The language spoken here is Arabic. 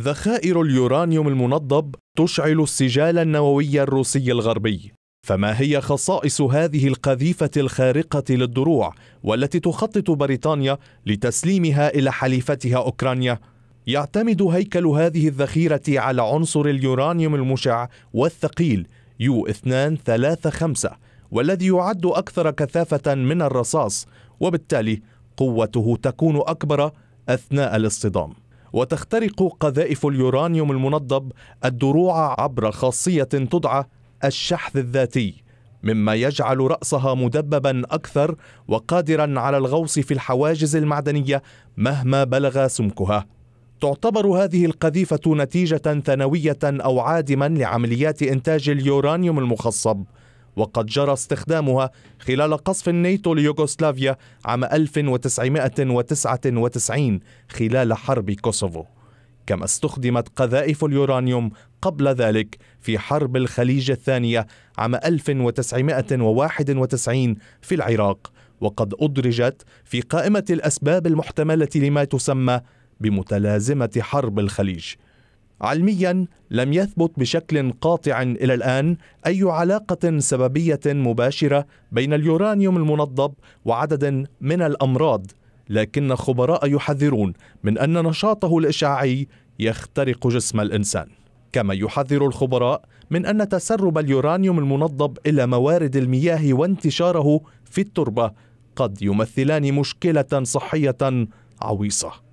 ذخائر اليورانيوم المنضب تشعل السجال النووي الروسي الغربي فما هي خصائص هذه القذيفة الخارقة للدروع والتي تخطط بريطانيا لتسليمها إلى حليفتها أوكرانيا؟ يعتمد هيكل هذه الذخيرة على عنصر اليورانيوم المشع والثقيل يو 235 والذي يعد أكثر كثافة من الرصاص وبالتالي قوته تكون أكبر أثناء الاصطدام وتخترق قذائف اليورانيوم المنضب الدروع عبر خاصية تدعى الشحذ الذاتي مما يجعل رأسها مدببا أكثر وقادرا على الغوص في الحواجز المعدنية مهما بلغ سمكها تعتبر هذه القذيفة نتيجة ثانوية أو عادما لعمليات إنتاج اليورانيوم المخصب وقد جرى استخدامها خلال قصف الناتو ليوغوسلافيا عام 1999 خلال حرب كوسوفو كما استخدمت قذائف اليورانيوم قبل ذلك في حرب الخليج الثانية عام 1991 في العراق وقد أدرجت في قائمة الأسباب المحتملة لما تسمى بمتلازمة حرب الخليج علميا لم يثبت بشكل قاطع الى الان اي علاقه سببيه مباشره بين اليورانيوم المنضب وعدد من الامراض لكن خبراء يحذرون من ان نشاطه الاشعاعي يخترق جسم الانسان كما يحذر الخبراء من ان تسرب اليورانيوم المنضب الى موارد المياه وانتشاره في التربه قد يمثلان مشكله صحيه عويصه